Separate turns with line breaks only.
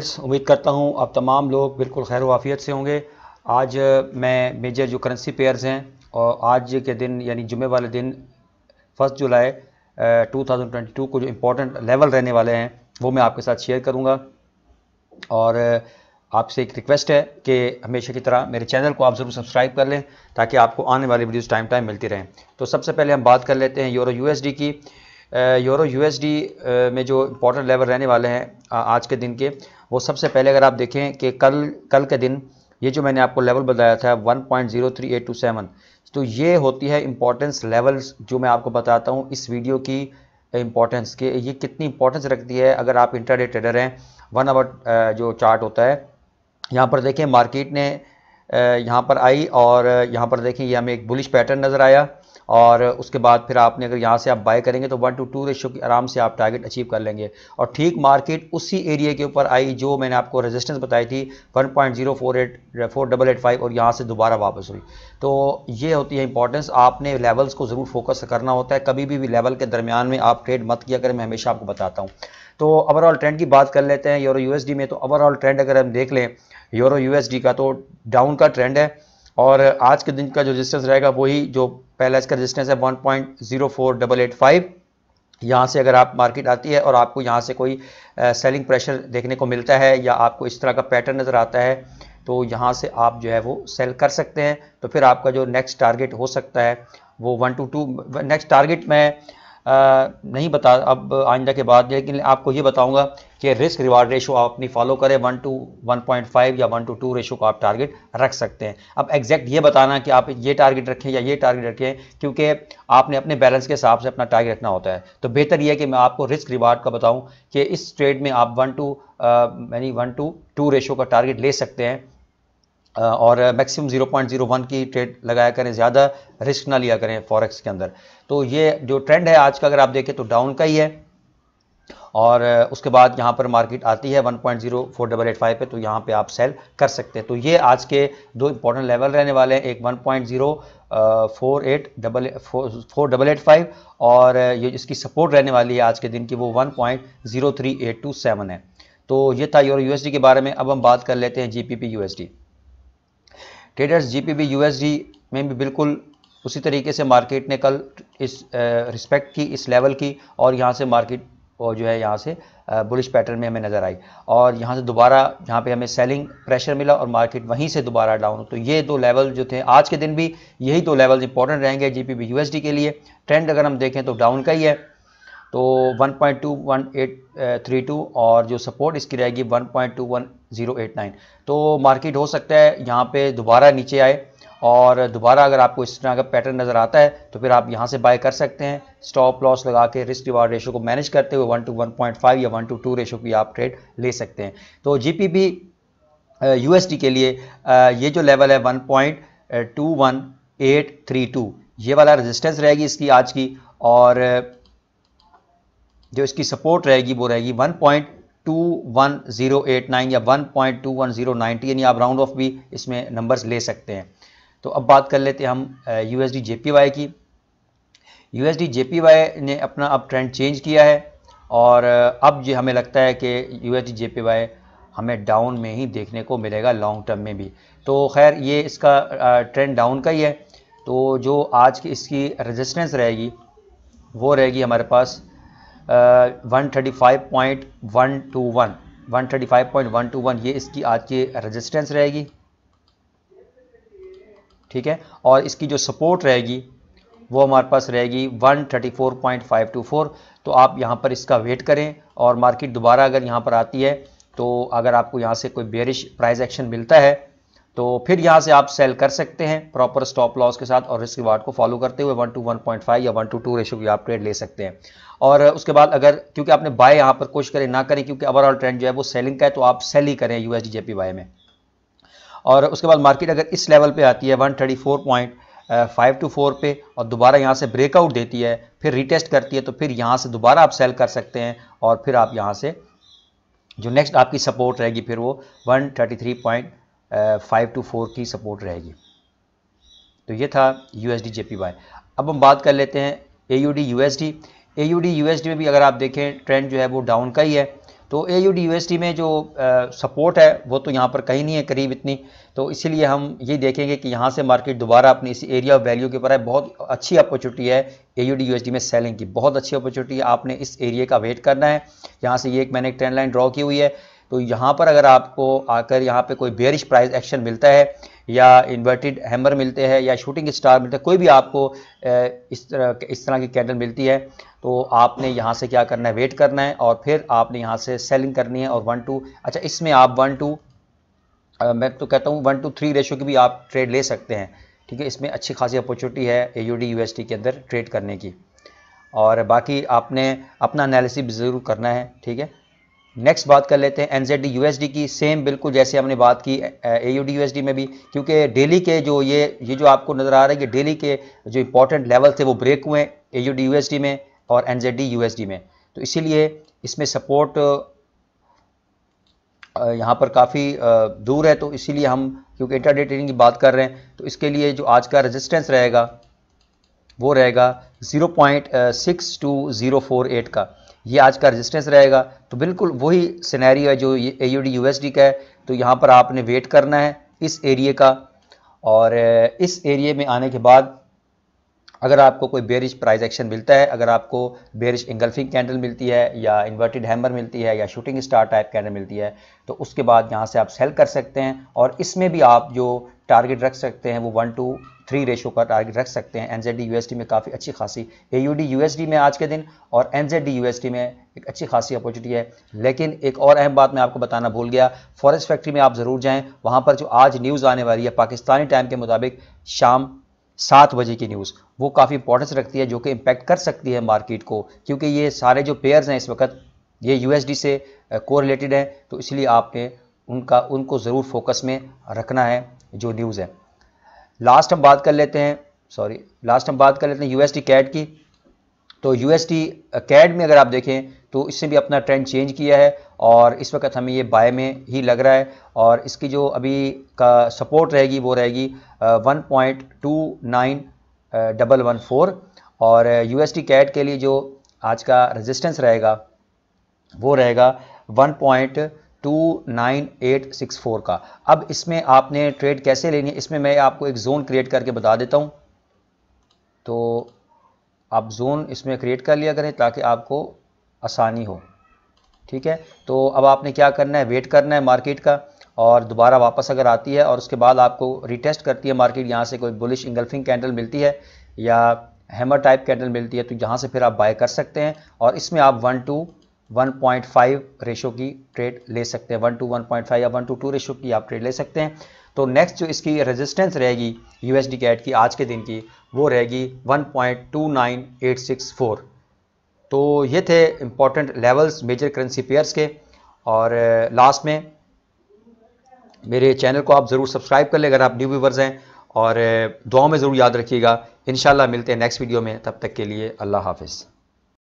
students उम्मीद करता हूँ आप तमाम लोग बिल्कुल खैर वाफियत से होंगे आज मैं मेजर जो करेंसी पेयर्स हैं और आज के दिन यानी जुमे वाले दिन फर्स्ट जुलाई 2022 को जो इम्पोर्टेंट लेवल रहने वाले हैं वो मैं आपके साथ शेयर करूँगा और आपसे एक रिक्वेस्ट है कि हमेशा की तरह मेरे चैनल को आप ज़रूर सब्सक्राइब कर लें ताकि आपको आने वाली वीडियोस टाइम टाइम मिलती रहें तो सबसे पहले हम बात कर लेते हैं यूरो यूएसडी की यूरो यूएसडी में जो इम्पोर्टेंट लेवल रहने वाले हैं आज के दिन के वो सबसे पहले अगर आप देखें कि कल कल के दिन ये जो मैंने आपको लेवल बताया था 1.03827 तो ये होती है इम्पोर्टेंस लेवल्स जो मैं आपको बताता हूँ इस वीडियो की इम्पोर्टेंस कि ये कितनी इंपॉर्टेंस रखती है अगर आप इंटरडे ट्रेडर हैं वन आवर जो चार्ट होता है यहाँ पर देखें मार्केट ने यहाँ पर आई और यहाँ पर देखें ये यह हमें एक बुलिश पैटर्न नज़र आया और उसके बाद फिर आपने अगर यहाँ से आप बाय करेंगे तो वन टू टू रेशो की आराम से आप टारगेट अचीव कर लेंगे और ठीक मार्केट उसी एरिया के ऊपर आई जो मैंने आपको रेजिस्टेंस बताई थी one point zero four eight four double eight five और यहाँ से दोबारा वापस हुई तो ये होती है इंपॉर्टेंस आपने लेवल्स को ज़रूर फोकस करना होता है कभी भी, भी लेवल के दरमियान में आप ट्रेड मत किया करें मैं हमेशा आपको बताता हूँ तो ओवरऑल ट्रेंड की बात कर लेते हैं यूरो यूएसडी में तो ओवरऑल ट्रेंड अगर हम देख लें यूरो यूएसडी का तो डाउन का ट्रेंड है और आज के दिन का जो रेजिस्टेंस रहेगा वही जो पहला इसका रजिस्टेंस है one point zero four double eight five यहाँ से अगर आप मार्केट आती है और आपको यहाँ से कोई सेलिंग प्रेशर देखने को मिलता है या आपको इस तरह का पैटर्न नज़र आता है तो यहाँ से आप जो है वो सेल कर सकते हैं तो फिर आपका जो नेक्स्ट टारगेट हो सकता है वो one to two next target मैं नहीं बता अब आइंदा के बाद लेकिन आपको ये बताऊंगा कि रिस्क रिवार्ड रेशो आप अपनी फॉलो करें one to one point five या वन टू टू रेशो का आप टारगेट रख सकते हैं अब एग्जैक्ट ये बताना कि आप ये टारगेट रखें या ये टारगेट रखें क्योंकि आपने अपने बैलेंस के हिसाब से अपना टारगेट रखना होता है तो बेहतर यह है कि मैं आपको रिस्क रिवार्ड का बताऊँ कि इस ट्रेड में आप वन टू यानी वन टू टू रेशो का टारगेट ले सकते हैं और मैक्सिमम 0.01 की ट्रेड लगाया करें ज़्यादा रिस्क ना लिया करें फॉरेक्स के अंदर तो ये जो ट्रेंड है आज का अगर आप देखें तो डाउन का ही है और उसके बाद यहाँ पर मार्केट आती है 1.04885 पे तो यहाँ पे आप सेल कर सकते हैं तो ये आज के दो इंपॉर्टेंट लेवल रहने वाले हैं एक 1.04885 और ये इसकी सपोर्ट रहने वाली है आज के दिन की वो 1.03827 है तो ये था यूरो यूएसडी के बारे में अब हम बात कर लेते हैं GBP USD traders GBP USD में भी बिल्कुल उसी तरीके से मार्केट ने कल इस रिस्पेक्ट की इस लेवल की और यहाँ से मार्केट और जो है यहाँ से बुलिश पैटर्न में हमें नज़र आई और यहाँ से दोबारा यहाँ पे हमें सेलिंग प्रेशर मिला और मार्केट वहीं से दोबारा डाउन तो ये दो लेवल जो थे आज के दिन भी यही दो लेवल इंपॉर्टेंट रहेंगे जीपीबी यूएसडी के लिए ट्रेंड अगर हम देखें तो डाउन का ही है तो 1.2182 और जो सपोर्ट इसकी रहेगी वन ज़ीरो एट नाइन तो मार्केट हो सकता है यहाँ पे दोबारा नीचे आए और दोबारा अगर आपको इस तरह का पैटर्न नज़र आता है तो फिर आप यहाँ से बाय कर सकते हैं स्टॉप लॉस लगा के रिस्क रिवार रेशो को मैनेज करते हुए one to one point five या वन टू टू रेशो की आप ट्रेड ले सकते हैं तो G P B U S D के लिए ये जो लेवल है one point two one eight three two ये वाला रेजिस्टेंस रहेगी इसकी आज की और जो इसकी सपोर्ट रहेगी वो रहेगी वन पॉइंट 21089 या 1.21090 यानी आप राउंड ऑफ भी इसमें नंबर्स ले सकते हैं तो अब बात कर लेते हैं हम यू uh, एस की यू एस ने अपना अब ट्रेंड चेंज किया है और uh, अब जो हमें लगता है कि यू एस हमें डाउन में ही देखने को मिलेगा लॉन्ग टर्म में भी तो खैर ये इसका ट्रेंड uh, डाउन का ही है तो जो आज की इसकी रेजिस्टेंस रहेगी वो रहेगी हमारे पास one thirty five point one to one one thirty five point one to one ये इसकी आज की रजिस्टेंस रहेगी ठीक है और इसकी जो सपोर्ट रहेगी वो हमारे पास रहेगी 134.524 तो आप यहाँ पर इसका वेट करें और मार्केट दोबारा अगर यहाँ पर आती है तो अगर आपको यहाँ से कोई बेरिश प्राइस एक्शन मिलता है तो फिर यहाँ से आप सेल कर सकते हैं प्रॉपर स्टॉप लॉस के साथ और रिस्क रिवार्ड को फॉलो करते हुए one to one point five या वन टू टू रेशो की आप ट्रेड ले सकते हैं और उसके बाद अगर क्योंकि आपने बाय यहाँ पर कोशिश करें ना करें क्योंकि ओवरऑल ट्रेंड जो है वो सेलिंग का है तो आप सेल ही करें यू जेपी बाय में और उसके बाद मार्केट अगर इस लेवल पर आती है one thirty four point five two four पे और दोबारा यहाँ से ब्रेकआउट देती है फिर रिटेस्ट करती है तो फिर यहाँ से दोबारा आप सेल कर सकते हैं और फिर आप यहाँ से जो नेक्स्ट आपकी सपोर्ट रहेगी फिर वो one thirty three point five two four की सपोर्ट रहेगी तो ये था U S D J P अब हम बात कर लेते हैं A U D U S D A U D U S D में भी अगर आप देखें ट्रेंड जो है वो डाउन का ही है तो A U D U S D में जो सपोर्ट है वो तो यहाँ पर कहीं नहीं है करीब इतनी तो इसीलिए हम ये देखेंगे कि यहाँ से मार्केट दोबारा अपने इस एरिया ऑफ वैल्यू के ऊपर है बहुत अच्छी अपॉर्चुनिटी है A U D U S D में सेलिंग की बहुत अच्छी अपॉर्चुनिटी है आपने इस एरिया का वेट करना है यहाँ से ये एक मैंने एक ट्रेंड लाइन ड्रॉ की हुई है तो यहाँ पर अगर आपको आकर यहाँ पे कोई बेरिश प्राइस एक्शन मिलता है या इन्वर्टेड हैमर मिलते हैं या शूटिंग स्टार मिलते हैं कोई भी आपको इस तरह इस तरह की कैंडल मिलती है तो आपने यहाँ से क्या करना है वेट करना है और फिर आपने यहाँ से सेलिंग करनी है और वन टू अच्छा इसमें आप वन टू मैं तो कहता हूँ वन टू थ्री रेशो की भी आप ट्रेड ले सकते हैं ठीक है इसमें अच्छी खासी अपॉर्चुनिटी है ए यू डी के अंदर ट्रेड करने की और बाकी आपने अपना एनालिसिस ज़रूर करना है ठीक है नेक्स्ट बात कर लेते हैं एन जेड यूएसडी की सेम बिल्कुल जैसे हमने बात की ए यू डी यूएसडी में भी क्योंकि डेली के जो ये ये जो आपको नज़र आ रहा है कि डेली के जो इंपॉर्टेंट लेवल थे वो ब्रेक हुए ए यू डी यूएसडी में और एन जेड डी यूएसडी में तो इसीलिए इसमें सपोर्ट यहाँ पर काफ़ी दूर है तो इसीलिए हम क्योंकि इंटर ट्रेडिंग की बात कर रहे हैं तो इसके लिए जो आज का रजिस्टेंस रहेगा वो रहेगा zero point six two zero four eight का ये आज का रेजिस्टेंस रहेगा तो बिल्कुल वही सिनेरियो है जो A U D U S D का है तो यहाँ पर आपने वेट करना है इस एरिए का और इस एरिए में आने के बाद अगर आपको कोई बेरिश प्राइस एक्शन मिलता है अगर आपको बेरिश इंगल्फिंग कैंडल मिलती है या इन्वर्टेड हैमर मिलती है या शूटिंग स्टार टाइप कैंडल मिलती है तो उसके बाद यहाँ से आप सेल कर सकते हैं और इसमें भी आप जो टारगेट रख सकते हैं वो वन टू थ्री रेशो का टारगेट रख सकते हैं एन यूएसडी में काफ़ी अच्छी खासी ए यूएसडी में आज के दिन और एन यूएसडी में एक अच्छी खासी अपॉर्चुनिटी है लेकिन एक और अहम बात मैं आपको बताना भूल गया फॉरेस्ट फैक्ट्री में आप ज़रूर जाएँ वहाँ पर जो आज न्यूज़ आने वाली है पाकिस्तानी टाइम के मुताबिक शाम सात बजे की न्यूज़ वो काफ़ी इंपॉर्टेंस रखती है जो कि इम्पैक्ट कर सकती है मार्केट को क्योंकि ये सारे जो पेयर्स हैं इस वक्त ये यूएसडी से को रिलेटेड हैं तो इसलिए आपने उनका उनको ज़रूर फोकस में रखना है जो न्यूज़ है लास्ट हम बात कर लेते हैं सॉरी लास्ट हम बात कर लेते हैं यूएसटी कैड की तो यूएसटी कैड में अगर आप देखें तो इससे भी अपना ट्रेंड चेंज किया है और इस वक्त हमें ये बाय में ही लग रहा है और इसकी जो अभी का सपोर्ट रहेगी वो रहेगी one point two nine double one four और यू एस टी कैट के लिए जो आज का रेजिस्टेंस रहेगा वो रहेगा वन पॉइंट 29864 का अब इसमें आपने ट्रेड कैसे लेनी है इसमें मैं आपको एक जोन क्रिएट करके बता देता हूँ तो आप जोन इसमें क्रिएट कर लिया करें ताकि आपको आसानी हो ठीक है तो अब आपने क्या करना है वेट करना है मार्केट का और दोबारा वापस अगर आती है और उसके बाद आपको रिटेस्ट करती है मार्केट यहाँ से कोई बुलिश इंगल्फिंग कैंडल मिलती है या हैमर टाइप कैंडल मिलती है तो यहाँ से फिर आप बाय कर सकते हैं और इसमें आप वन टू 1.5 रेशो की ट्रेड ले सकते हैं वन टू 1.5 या वन टू टू रेशो की आप ट्रेड ले सकते हैं तो नेक्स्ट जो इसकी रेजिस्टेंस रहेगी यूएसडी कैट की आज के दिन की वो रहेगी 1.29864 तो ये थे important levels major currency pairs के और लास्ट uh, में मेरे चैनल को आप ज़रूर सब्सक्राइब कर ले अगर आप न्यू व्यूवर्स हैं और uh, दुआ में ज़रूर याद रखिएगा इन मिलते हैं नेक्स्ट वीडियो में तब तक के लिए अल्लाह हाफिज़